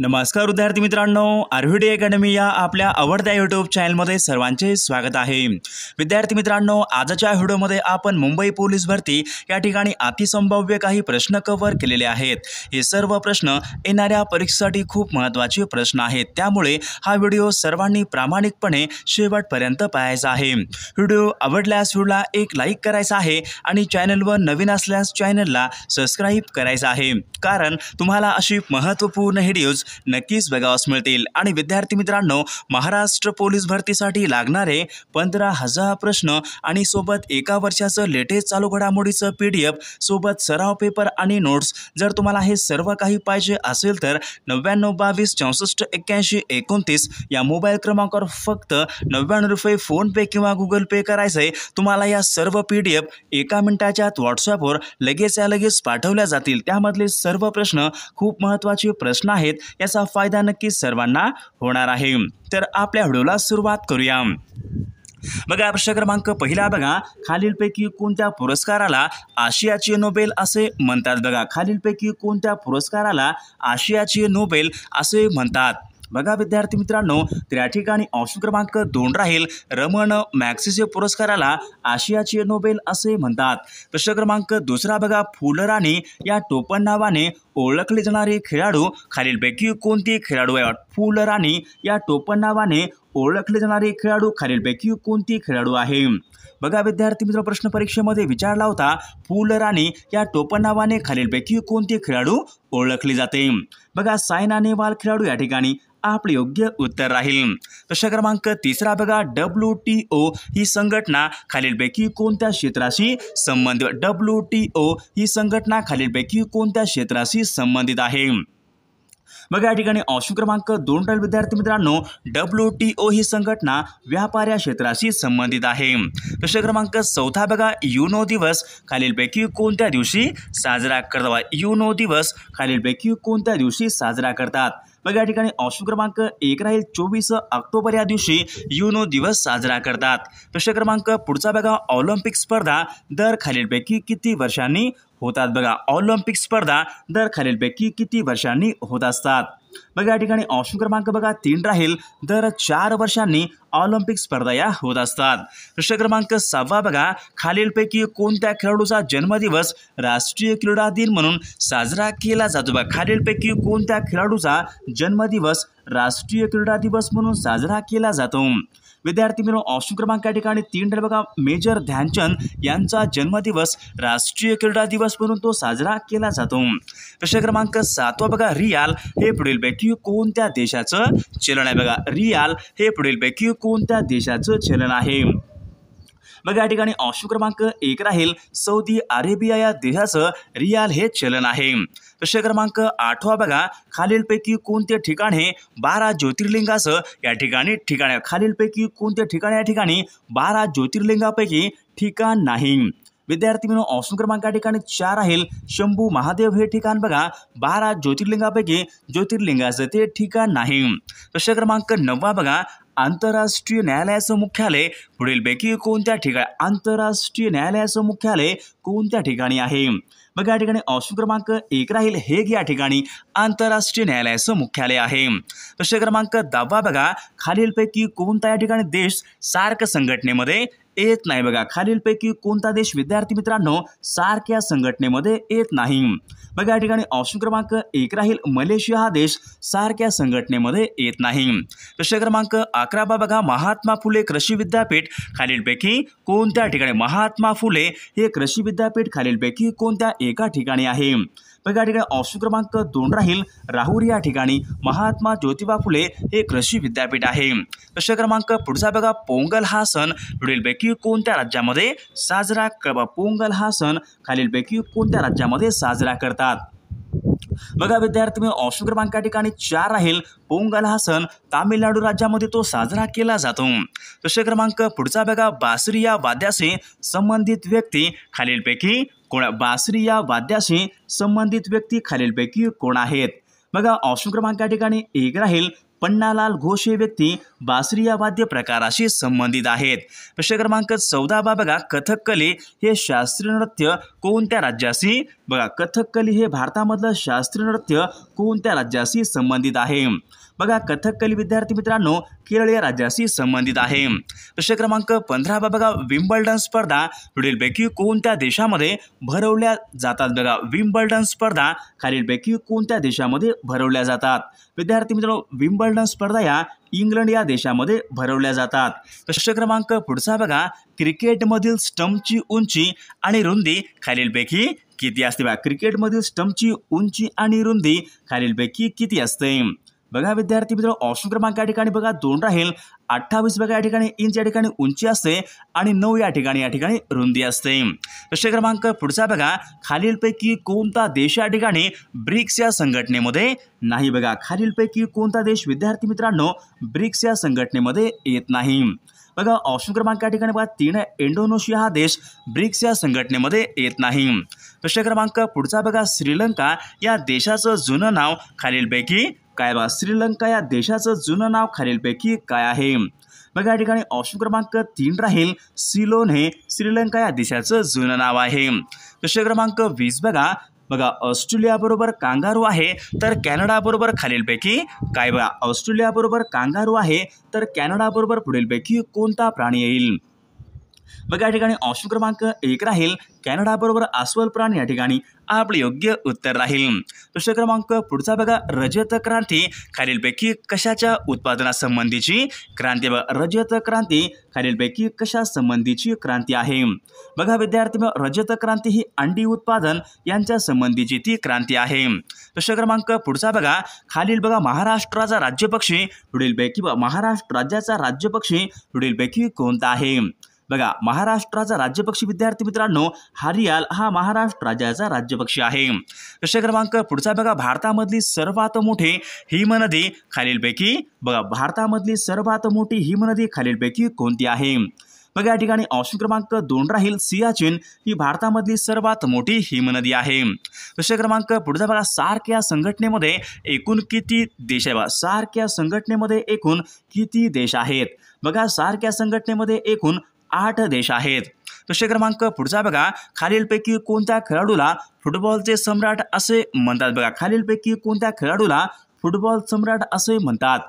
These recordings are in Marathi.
नमस्कार विद्यार्थी मित्रांनो आर डी अकॅडमी या आपल्या आवडत्या यूट्यूब चॅनलमध्ये सर्वांचे स्वागत आहे विद्यार्थी मित्रांनो आजच्या व्हिडिओमध्ये आपण मुंबई पोलीस भरती या ठिकाणी अतिसंभाव्य काही प्रश्न कव्हर केलेले आहेत हे सर्व प्रश्न येणाऱ्या परीक्षेसाठी खूप महत्त्वाचे प्रश्न आहेत त्यामुळे हा व्हिडिओ सर्वांनी प्रामाणिकपणे शेवटपर्यंत पाहायचा आहे व्हिडिओ आवडल्यास व्हिडिओला एक लाईक करायचा आहे आणि चॅनलवर नवीन असल्यास चॅनलला सबस्क्राईब करायचा आहे कारण तुम्हाला अशी महत्त्वपूर्ण व्हिडिओज नक्कीच बघावास मिळतील आणि विद्यार्थी मित्रांनो महाराष्ट्र पोलीस भरतीसाठी लागणारे पंधरा हजार प्रश्न आणि सोबत एका वर्षाचं लेटेस्ट चालू घडामोडीचं पी डी एफ सोबत सराव पेपर आणि नोट्स जर तुम्हाला हे सर्व काही पाहिजे असेल तर नव्याण्णव बावीस चौसष्ट एक्क्याऐंशी एकोणतीस या मोबाईल क्रमांकावर फक्त नव्याण्णव रुपये फोनपे किंवा गुगल पे करायचं आहे तुम्हाला या सर्व पी डी एफ एका मिनिटाच्या व्हॉट्सॲपवर लगेच या लगेच पाठवल्या जातील त्यामधले सर्व प्रश्न खूप महत्त्वाचे प्रश्न आहेत याचा फायदा नक्कीच सर्वांना होणार आहे तर आपल्या व्हिडिओला सुरुवात करूया बघा प्रश्न क्रमांक पहिला बघा खालीलपैकी कोणत्या पुरस्काराला आशियाचे नोबेल असे म्हणतात बघा खालीलपैकी कोणत्या पुरस्काराला आशियाचे नोबेल असे म्हणतात बघा विद्यार्थी मित्रांनो तर या ठिकाणी ऑप्शन क्रमांक दोन राहील रमण मॅक्सिस पुरस्काराला आशियाचे नोबेल असे म्हणतात प्रश्न क्रमांक दुसरा बघा फुलराणी या टोपण नावाने ओळखले जाणारे खेळाडू खालीलपैकी कोणते खेळाडू आहे फुलराणी या टोपण नावाने ओळखले जाणारे खेळाडू खालीलपैकी कोणते खेळाडू आहे बघा विद्यार्थी मित्र प्रश्न परीक्षेमध्ये विचारला होता फुलराणी या टोपण नावाने खालीलपैकी कोणते खेळाडू ओळखले जाते बघा सायना नेहवाल खेळाडू या ठिकाणी आपले योग्य उत्तर राहील प्रश्न क्रमांक तिसरा बघा डब्ल्यू टी ओ ही संघटना खालीलपैकी कोणत्या क्षेत्राशी संबंधित डब्ल्यू टी ओ ही संघटना खालीलपैकी कोणत्या क्षेत्राशी संबंधित आहे बघा या ठिकाणी ऑप्शन क्रमांक दोन टाईल विद्यार्थी मित्रांनो डब्ल्यू टी ओ ही संघटना व्यापार या क्षेत्राशी संबंधित आहे प्रश्न क्रमांक चौथा बघा युनो दिवस खालीलपैकी कोणत्या दिवशी साजरा करतात युनो दिवस खालीलपैकी कोणत्या दिवशी साजरा करतात मग या ठिकाणी ऑप्शन क्रमांक एक राहील चोवीस ऑक्टोबर या दिवशी युनो दिवस साजरा करतात प्रश्न क्रमांक पुढचा बघा ऑलिम्पिक स्पर्धा दर खालीलपैकी किती वर्षांनी होतात बघा ऑलिम्पिक स्पर्धा दर खालीलपैकी किती वर्षांनी होत असतात बघा या ठिकाणी ऑप्शन क्रमांक बघा तीन राहील दर चार वर्षांनी ऑलिम्पिक स्पर्धा या होत असतात प्रश्न क्रमांक सहावा बघा खालीलपैकी कोणत्या खेळाडूचा जन्मदिवस राष्ट्रीय क्रीडा दिन म्हणून साजरा केला जातो बघा खालीलपैकी कोणत्या खेळाडूचा जन्मदिवस राष्ट्रीय क्रीडा दिवस म्हणून साजरा केला जातो विद्यार्थी मित्रों ऑप्शन क्रमांक ठिकाणी तीन बघा मेजर ध्यानचंद यांचा जन्मदिवस राष्ट्रीय क्रीडा दिवस म्हणून तो साजरा केला जातो प्रश्न क्रमांक सातवा बघा रियाल हे पुढीलपैकी कोणत्या देशाचं चलन आहे बघा रियाल हे पुढीलपैकी कोणत्या देशाचं चलन आहे बघा या ठिकाणी ऑप्शन क्रमांक एक राहील सौदी अरेबिया या देशाचं रियाल हे चलन आहे प्रश्न क्रमांक आठवा बघा खालीलपैकी कोणते ठिकाण हे बारा ज्योतिर्लिंगाचं या ठिकाणी ठिकाण खालीलपैकी कोणते ठिकाण या ठिकाणी बारा ज्योतिर्लिंगापैकी ठिकाण नाही विद्यार्थी मिळून ऑप्शन क्रमांक या ठिकाणी चार राहील शंभू महादेव हे ठिकाण बघा बारा ज्योतिर्लिंगापैकी ज्योतिर्लिंगाचं ते ठिकाण नाही प्रश्न क्रमांक नववा बघा आंतरराष्ट्रीय न्यायालयाचं मुख्यालय पुढीलपैकी कोणत्या ठिकाणी आंतरराष्ट्रीय न्यायालयाचं मुख्यालय कोणत्या ठिकाणी आहे मग या ठिकाणी ऑप्शन क्रमांक एक राहील हेग या ठिकाणी आंतरराष्ट्रीय न्यायालयाचं मुख्यालय आहे प्रश्न क्रमांक दहावा बघा खालीलपैकी कोणता या ठिकाणी देश सार्क संघटनेमध्ये येत नाही बघा खालीलपैकी कोणता देश विद्यार्थी मित्रांनो सारख्या संघटनेमध्ये येत नाही बघा या ठिकाणी ऑप्शन क्रमांक एक राहील मलेशिया हा देश सारख्या संघटनेमध्ये येत नाही प्रश्न क्रमांक अकरा बा बघा महात्मा फुले कृषी विद्यापीठ खालीलपैकी कोणत्या ठिकाणी महात्मा फुले हे कृषी विद्यापीठ खालीलपैकी कोणत्या एका ठिकाणी आहे बघा ठिकाणी ऑप्शन क्रमांक दोन राहील राहुर या ठिकाणी महात्मा ज्योतिबा फुले हे कृषी विद्यापीठ आहे प्रश्न क्रमांक पुढचा बघा पोंगल हा सण पुढीलपैकी कोणत्या राज्यामध्ये साजरा पोंगल हा सण खालीलपैकी कोणत्या राज्यामध्ये साजरा करतात बघा विद्यार्थी मी ऑप्शन क्रमांक या ठिकाणी चार राहील पोंगल हा सण तामिळनाडू राज्यामध्ये तो साजरा केला जातो प्रश्न क्रमांक पुढचा बघा बासरी या वाद्याशी संबंधित व्यक्ती खालीलपैकी कोण बासरी या वाद्याशी संबंधित व्यक्ती खालीलपैकी कोण आहेत बघा ऑप्शन क्रमांक या ठिकाणी एक राहील पन्नालाल घोष हे व्यक्ती बासरी या वाद्य प्रकाराशी संबंधित आहेत प्रश्न क्रमांक चौदा बा बघा कथककली हे शास्त्रीय नृत्य कोणत्या राज्याशी बघा कथककली हे भारतामधलं शास्त्रीय नृत्य कोणत्या राज्याशी संबंधित आहे बघा कथकली विद्यार्थी मित्रांनो केरळ या राज्याशी संबंधित आहे प्रश्न क्रमांक पंधरा बघा विम्बल्डन स्पर्धा पुढीलपैकी कोणत्या देशामध्ये भरवल्या जातात बघा विम्बल्डन स्पर्धा खालीलपैकी कोणत्या देशामध्ये भरवल्या जातात विद्यार्थी मित्रांनो विम्बल्डन स्पर्धा या इंग्लंड या देशामध्ये भरवल्या जातात प्रश्न क्रमांक पुढचा बघा क्रिकेटमधील स्टम्पची उंची आणि रुंदी खालीलपैकी किती असते बघा क्रिकेटमधील स्टम्पची उंची आणि रुंदी खालीलपैकी किती असते बघा विद्यार्थी मित्र ऑप्शन क्रमांक या ठिकाणी बघा दोन राहील अठ्ठावीस बघा या ठिकाणी इंच या ठिकाणी उंची असते आणि नऊ या ठिकाणी या ठिकाणी रुंदी असते प्रश्न क्रमांक पुढचा बघा खालीलपैकी कोणता देश या ठिकाणी ब्रिक्स या संघटनेमध्ये नाही बघा खालीलपैकी कोणता देश विद्यार्थी मित्रांनो ब्रिक्स या संघटनेमध्ये येत नाही बघा ऑप्शन क्रमांक या ठिकाणी बघा तीन इंडोनेशिया हा देश ब्रिक्स या संघटनेमध्ये येत नाही प्रश्न क्रमांक पुढचा बघा श्रीलंका या देशाचं जुनं नाव खालीलपैकी काय बा श्रीलंका या देशाचं जुनं नाव खालीलपैकी काय आहे बघा या ठिकाणी ऑप्शन क्रमांक तीन राहील सिलोन हे श्रीलंका या देशाचं जुनं नाव आहे प्रश्न क्रमांक वीस बघा बघा ऑस्ट्रेलियाबरोबर कांगारू आहे तर कॅनडाबरोबर खालीलपैकी काय बघा ऑस्ट्रेलियाबरोबर कांगारू आहे तर कॅनडाबरोबर पुढीलपैकी कोणता प्राणी येईल बघा या ठिकाणी ऑप्शन क्रमांक एक राहील कॅनडाबरोबर अस्वल प्राण या ठिकाणी आपले योग्य उत्तर राहील प्रश्न क्रमांक पुढचा बघा रजत क्रांती खालीलपैकी कशाच्या उत्पादनासंबंधीची क्रांती बघा रजत क्रांती खालीलपैकी कशा संबंधीची क्रांती आहे बघा विद्यार्थी रजत क्रांती ही अंडी उत्पादन यांच्या संबंधीची ती क्रांती आहे प्रश्न क्रमांक पुढचा बघा खालील बघा महाराष्ट्राचा राज्यपक्षी पुढीलपैकी महाराष्ट्र राज्याचा राज्यपक्षी पुढीलपैकी कोणता आहे बघा महाराष्ट्राचा राज्यपक्षी विद्यार्थी मित्रांनो हरियाल हा महाराष्ट्र राज्याचा राज्यपक्षी आहे प्रश्न क्रमांक पुढचा बघा भारतामधली सर्वात मोठी हिमनदी खालीलपैकी बघा भारतामधली सर्वात मोठी हिमनदी खालीलपैकी कोणती आहे बघा या ठिकाणी ऑप्शन क्रमांक दोन राहील सियाचिन ही भारतामधली सर्वात मोठी हिमनदी आहे प्रश्न क्रमांक पुढचा बघा सार्क या संघटनेमध्ये एकूण किती देश आहे बघा सार्क या संघटनेमध्ये एकूण किती देश आहेत बघा सार्क या संघटनेमध्ये एकूण आठ देश आहेत प्रश्न क्रमांक पुढचा बघा खालीलपैकी कोणत्या खेळाडूला फुटबॉलचे सम्राट असे म्हणतात बघा खालीलपैकी कोणत्या खेळाडूला फुटबॉल सम्राट असे म्हणतात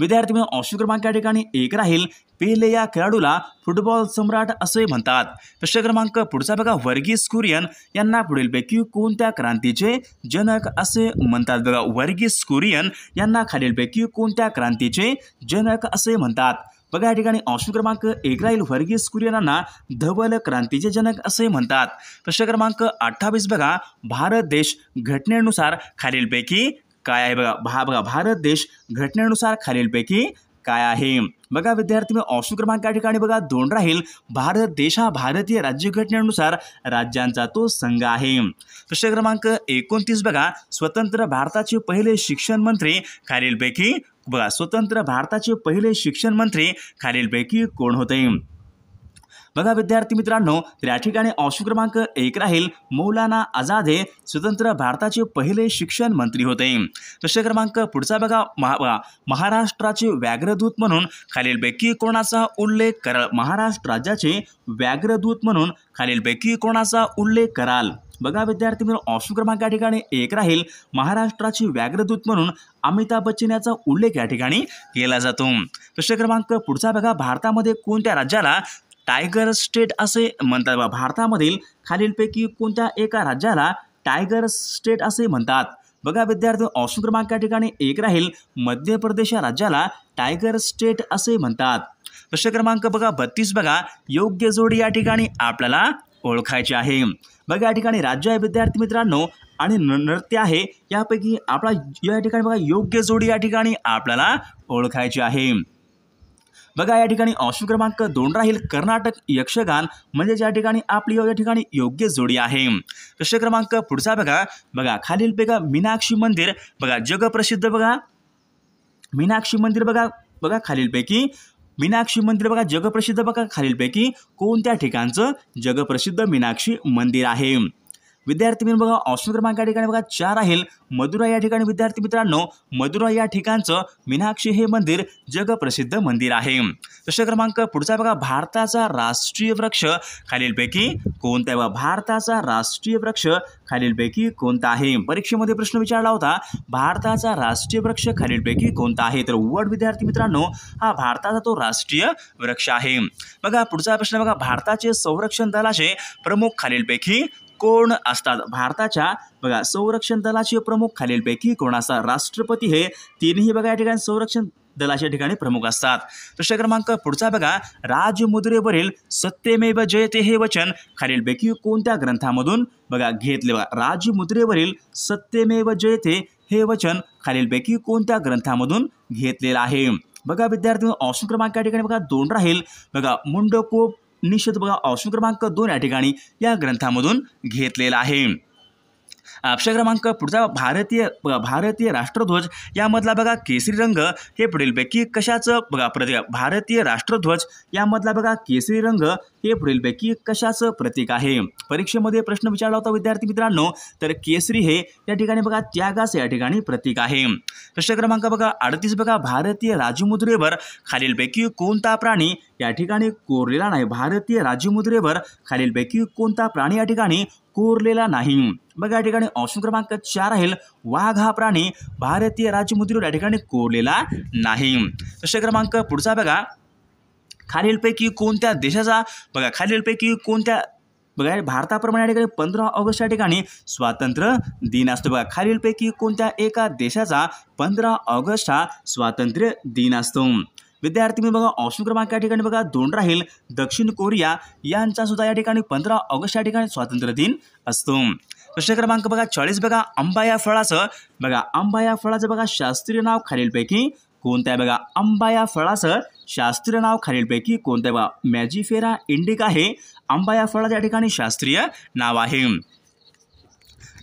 विद्यार्थी म्हणून ऑप्शन क्रमांक या ठिकाणी एक राहील पेले या खेळाडूला फुटबॉल सम्राट असे म्हणतात प्रश्न क्रमांक पुढचा बघा वर्गीस कुरियन यांना पुढीलपैकी कोणत्या क्रांतीचे जनक असे म्हणतात बघा वर्गीस कुरियन यांना खालीलपैकी कोणत्या क्रांतीचे जनक असे म्हणतात बघा या ठिकाणी ऑप्शन क्रमांक एकराईल व्हर्गीस कुरियनांना धवल क्रांतीचे जनक असे म्हणतात प्रश्न क्रमांक अठ्ठावीस बघा भारत देश घटनेनुसार खालीलपैकी काय आहे बघा भा बघा भारत देश घटनेनुसार खालीलपैकी काय आहे बघा विद्यार्थी मी ऑप्शन क्रमांक या ठिकाणी बघा दोन राहील भारत देश हा भारतीय राज्यघटनेनुसार राज्यांचा तो संघ आहे प्रश्न क्रमांक एकोणतीस बघा स्वतंत्र भारताचे पहिले शिक्षण मंत्री खालीलपैकी बघा स्वतंत्र भारताचे पहिले शिक्षण मंत्री खालीलपैकी कोण होते बघा विद्यार्थी मित्रांनो या ठिकाणी ऑप्शन क्रमांक एक राहील मौलाना आझाद हे स्वतंत्र भारताचे पहिले शिक्षण मंत्री होते प्रश्न क्रमांक पुढचा बघा महा महाराष्ट्राचे व्याघ्रदूत म्हणून बेकी कोणाचा उल्लेख कराल महाराष्ट्र राज्याचे व्याघ्रदूत म्हणून बेकी कोणाचा उल्लेख कराल बघा विद्यार्थी मित्र ऑप्शन क्रमांक या ठिकाणी एक राहील महाराष्ट्राची व्याघ्रदूत म्हणून अमिताभ बच्चन याचा उल्लेख या ठिकाणी केला जातो प्रश्न क्रमांक पुढचा बघा भारतामध्ये कोणत्या राज्याला टायगर स्टेट असे म्हणतात भारतामधील खालीलपैकी कोणत्या एका राज्याला टायगर स्टेट असे म्हणतात बघा विद्यार्थी ऑप्शन क्रमांक या ठिकाणी एक राहील मध्य प्रदेश या राज्याला टायगर स्टेट असे म्हणतात प्रश्न क्रमांक बघा बत्तीस बघा योग्य जोडी या ठिकाणी आपल्याला ओळखायची आहे बघा या ठिकाणी राज्य आहे विद्यार्थी मित्रांनो आणि नृत्य आहे यापैकी आपला या ठिकाणी बघा योग्य जोडी या ठिकाणी आपल्याला ओळखायची आहे बघा या ठिकाणी ऑप्शन क्रमांक दोन राहील कर्नाटक यक्षगान म्हणजे ज्या ठिकाणी आपली या ठिकाणी योग्य जोडी आहे प्रश्न क्रमांक पुढचा बघा बघा खालील बघा मीनाक्षी मंदिर बघा जगप्रसिद्ध बघा मीनाक्षी मंदिर बघा बघा खालीलपैकी मीनाक्षी मंदिर बघा जगप्रसिद्ध बघा खालीलपैकी कोणत्या ठिकाणचं जगप्रसिद्ध मीनाक्षी मंदिर आहे विद्यार्थी मित्र बघा ऑप्शन क्रमांक या ठिकाणी बघा चार आहे मदुरा या ठिकाणी विद्यार्थी मित्रांनो मदुरा या ठिकाणचं मीनाक्षी हे मंदिर जगप्रसिद्ध मंदिर आहे प्रश्न क्रमांक पुढचा बघा भारताचा राष्ट्रीय वृक्ष खालीलपैकी कोणता आहे बघा भारताचा राष्ट्रीय वृक्ष खालीलपैकी कोणता आहे परीक्षेमध्ये प्रश्न विचारला होता भारताचा राष्ट्रीय वृक्ष खालीलपैकी कोणता आहे तर वड विद्यार्थी मित्रांनो हा भारताचा तो राष्ट्रीय वृक्ष आहे बघा पुढचा प्रश्न बघा भारताचे संरक्षण दलाचे प्रमुख खालीलपैकी कोण असतात भारताच्या बघा संरक्षण दलाचे प्रमुख खालीलपैकी कोण असतात राष्ट्रपती हे तीनही बघा या ठिकाणी संरक्षण दलाच्या ठिकाणी प्रमुख असतात प्रश्न क्रमांक पुढचा बघा राजमुद्रेवरील सत्यमेव जयते हे वचन खालीलपैकी कोणत्या ग्रंथामधून बघा घेतले राजमुद्रेवरील सत्यमेव जयते हे वचन खालीलपैकी कोणत्या ग्रंथामधून घेतलेलं आहे बघा विद्यार्थी ऑप्शन क्रमांक या ठिकाणी बघा दोन राहील बघा मुंडकोप निश्चित बघा ऑप्शन क्रमांक दोन या ठिकाणी या ग्रंथामधून घेतलेला आहे ऑप्शन क्रमांक पुढचा भारतीय भारतीय राष्ट्रध्वज यामधला बघा केसरी रंग हे पुढीलपैकी कशाचं बघा प्रति भारतीय राष्ट्रध्वज यामधला बघा केसरी रंग हे पुढीलपैकी कशाचं प्रतीक आहे परीक्षेमध्ये प्रश्न विचारला होता विद्यार्थी मित्रांनो तर केसरी हे या ठिकाणी बघा त्यागास या ठिकाणी प्रतीक आहे प्रश्न क्रमांक बघा अडतीस बघा भारतीय राजमुद्रेवर खालीलपैकी कोणता प्राणी या ठिकाणी कोरलेला नाही भारतीय राजमुद्रेवर खालीलपैकी कोणता प्राणी या ठिकाणी कोरलेला नाही बघा या ठिकाणी ऑप्शन क्रमांक चार आहे वाघ हा प्राणी भारतीय राजमुद्रेवर या ठिकाणी कोरलेला नाही प्रश्न क्रमांक पुढचा बघा खालीलपैकी कोणत्या देशाचा बघा खालीलपैकी कोणत्या बघा भारताप्रमाणे या ठिकाणी पंधरा ऑगस्ट या ठिकाणी स्वातंत्र्य दिन असतो बघा खालीलपैकी कोणत्या एका देशाचा पंधरा ऑगस्ट हा स्वातंत्र्य दिन असतो विद्यार्थी मी बघा ऑप्शन क्रमांक या ठिकाणी बघा दोन राहील दक्षिण कोरिया यांचा सुद्धा या ठिकाणी पंधरा ऑगस्ट या ठिकाणी स्वातंत्र्य दिन असतो प्रश्न क्रमांक बघा चाळीस बघा आंबा या फळाचं बघा आंबा या फळाचं बघा शास्त्रीय नाव खालीलपैकी कोणत्या बघा आंबा या फळाचं शास्त्रीय नाव खालीलपैकी कोणतं बघा मॅजिफेरा इंडिका हे आंबा या फळाच्या ठिकाणी शास्त्रीय नाव आहे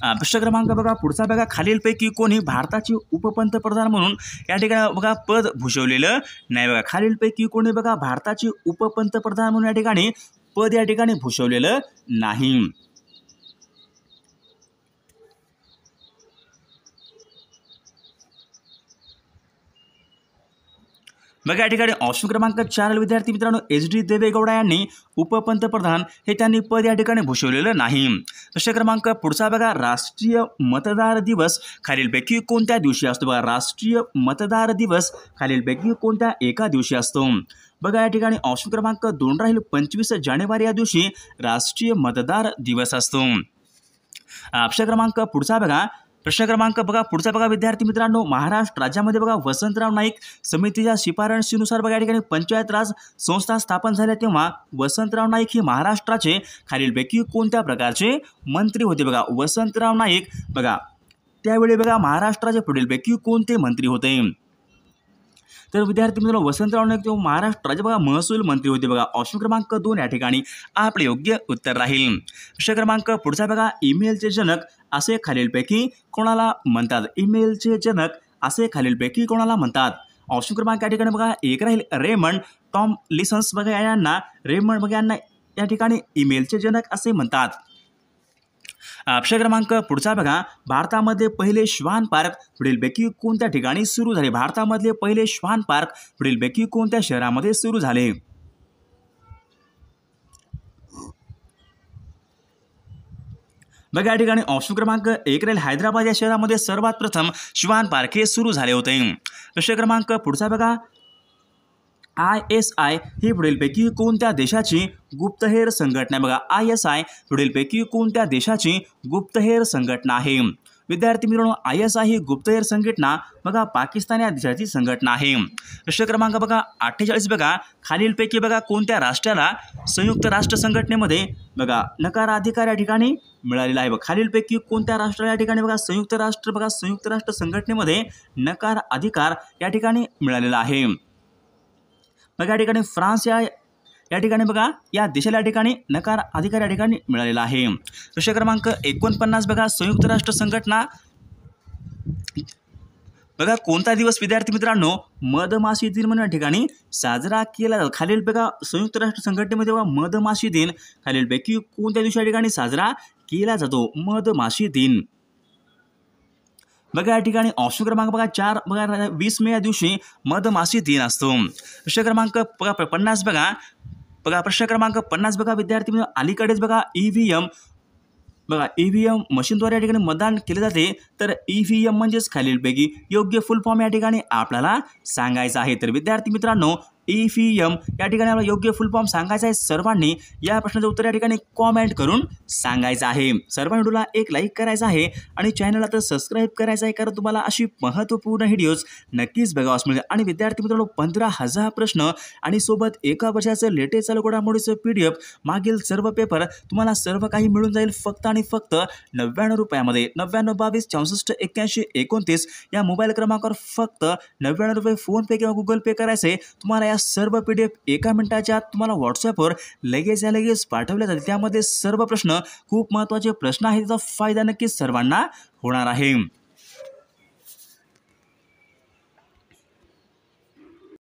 प्रश्न क्रमांक बघा पुढचा बघा खालीलपैकी कोणी भारताचे उपपंतप्रधान म्हणून या ठिकाणी बघा पद भूषवलेलं नाही बघा खालीलपैकी कोणी बघा भारताचे उपपंतप्रधान म्हणून या ठिकाणी पद या ठिकाणी भूषवलेलं नाही मग या ठिकाणी ऑप्शन क्रमांक चार विद्यार्थी मित्रांनो एच डी देवेगौडा यांनी उपपंतप्रधान हे त्यांनी पद या ठिकाणी भूषवलेलं नाही प्रश्न क्रमांक पुढचा बघा राष्ट्रीय मतदार दिवस खालीलपैकी कोणत्या दिवशी असतो बघा राष्ट्रीय मतदार दिवस खालीलपैकी कोणत्या एका दिवशी असतो बघा या ठिकाणी ऑप्शन क्रमांक दोन राहील पंचवीस जानेवारी या दिवशी राष्ट्रीय मतदार दिवस असतो ऑप्शन क्रमांक पुढचा बघा प्रश्न क्रमांक बघा पुढचा बघा विद्यार्थी मित्रांनो महाराष्ट्र राज्यामध्ये बघा वसंतराव नाईक समितीच्या शिफारशीनुसार बघा या ठिकाणी पंचायत राज संस्था स्थापन झाल्या तेव्हा वसंतराव नाईक हे महाराष्ट्राचे खालीलपैकी कोणत्या प्रकारचे मंत्री होते बघा वसंतराव नाईक बघा त्यावेळी बघा महाराष्ट्राचे पुढील पुढीलपैकी कोणते मंत्री होते तर विद्यार्थी मित्रांनो वसंतराव नाईक तेव्हा महाराष्ट्र राज्य बघा महसूल मंत्री होते बघा ऑप्शन क्रमांक दोन या ठिकाणी आपले योग्य उत्तर राहील प्रश्न क्रमांक पुढचा बघा ईमेलचे जनक असे खालीलपैकी कोणाला म्हणतात ईमेलचे जनक असे खालीलपैकी कोणाला म्हणतात ऑप्शन क्रमांक या ठिकाणी बघा एक राहील रेमंड टॉम लिसन्स बघा यांना रेमंड बघा यांना या ठिकाणी ईमेलचे जनक असे म्हणतात अक्षय क्रमांक पुढचा बघा भारतामध्ये पहिले श्वान पार्क बेकी कोणत्या ठिकाणी सुरू झाले भारतामधले पहिले श्वान पार्क बेकी कोणत्या शहरामध्ये सुरू झाले बघा या ठिकाणी ऑप्शन क्रमांक एक राहील हैदराबाद या शहरामध्ये सर्वात प्रथम श्वान पार्क हे सुरू झाले होते प्रश्न क्रमांक पुढचा बघा आय एस आय ही पुढीलपैकी कोणत्या देशाची गुप्तहेर संघटना बघा आय एस आय पुढीलपैकी कोणत्या देशाची गुप्तहेर संघटना आहे विद्यार्थी मित्रांनो आय एस आय ही गुप्तहेर संघटना बघा पाकिस्तान या देशाची संघटना आहे प्रश्न क्रमांक बघा अठ्ठेचाळीस बघा खालीलपैकी बघा कोणत्या राष्ट्राला संयुक्त राष्ट्र संघटनेमध्ये बघा नकार अधिकार या ठिकाणी मिळालेला आहे बघा खालीलपैकी कोणत्या राष्ट्राला या ठिकाणी बघा संयुक्त राष्ट्र बघा संयुक्त राष्ट्र संघटनेमध्ये नकार अधिकार या ठिकाणी मिळालेला आहे बघा या ठिकाणी फ्रान्स या या ठिकाणी बघा या देशाला या ठिकाणी नकार अधिकार या ठिकाणी मिळालेला आहे प्रश्न क्रमांक एकोणपन्नास बघा संयुक्त राष्ट्र संघटना बघा कोणता दिवस विद्यार्थी मित्रांनो मधमाशी दिन म्हणून या ठिकाणी साजरा केला जातो खालील बघा संयुक्त राष्ट्र संघटनेमध्ये बघा मधमाशी दिन खालील खालीलपैकी कोणत्या दिवशी या ठिकाणी साजरा केला जातो मधमाशी दिन बघा या ठिकाणी ऑप्शन क्रमांक बघा चार बघा वीस मे या दिवशी मधमाशी दिन असतो प्रश्न क्रमांक बघा पन्नास बघा बघा प्रश्न क्रमांक पन्नास बघा विद्यार्थी मित्र अलीकडेच बघा ई e एम बघा ई e मशीनद्वारे या ठिकाणी मतदान केले जाते तर ई व्ही एम म्हणजेच खालीलपैकी योग्य फुल फॉर्म या ठिकाणी आपल्याला सांगायचं आहे तर विद्यार्थी मित्रांनो एम e e या ठिकाणी आपला योग्य फुल फॉर्म सांगायचा आहे सर्वांनी या प्रश्नाचं उत्तर या ठिकाणी कॉमेंट करून सांगायचं आहे सर्वांनी एक लाईक करायचं आहे आणि चॅनलला तर सबस्क्राईब करायचं आहे कारण तुम्हाला अशी महत्त्वपूर्ण व्हिडिओज नक्कीच बघावास मिळेल आणि विद्यार्थी मित्रांनो पंधरा हजार प्रश्न आणि सोबत एका वर्षाचं लेटेस्ट चालू घडामोडीचं पी डी एफ मागील सर्व पेपर तुम्हाला सर्व काही मिळून जाईल फक्त आणि फक्त नव्याण्णव रुपयामध्ये नव्याण्णव बावीस चौसष्ट एक्क्याऐंशी एकोणतीस या मोबाईल क्रमांकावर फक्त नव्याण्णव रुपये फोनपे किंवा गुगल पे करायचे तुम्हाला या सर्व पी डी एफ एका मिनिटाच्या आत तुम्हाला व्हॉट्सअपवर लगेच या लगेच पाठवल्या जातील त्यामध्ये सर्व प्रश्न खूप महत्त्वाचे प्रश्न आहेत त्याचा फायदा नक्कीच सर्वांना होणार आहे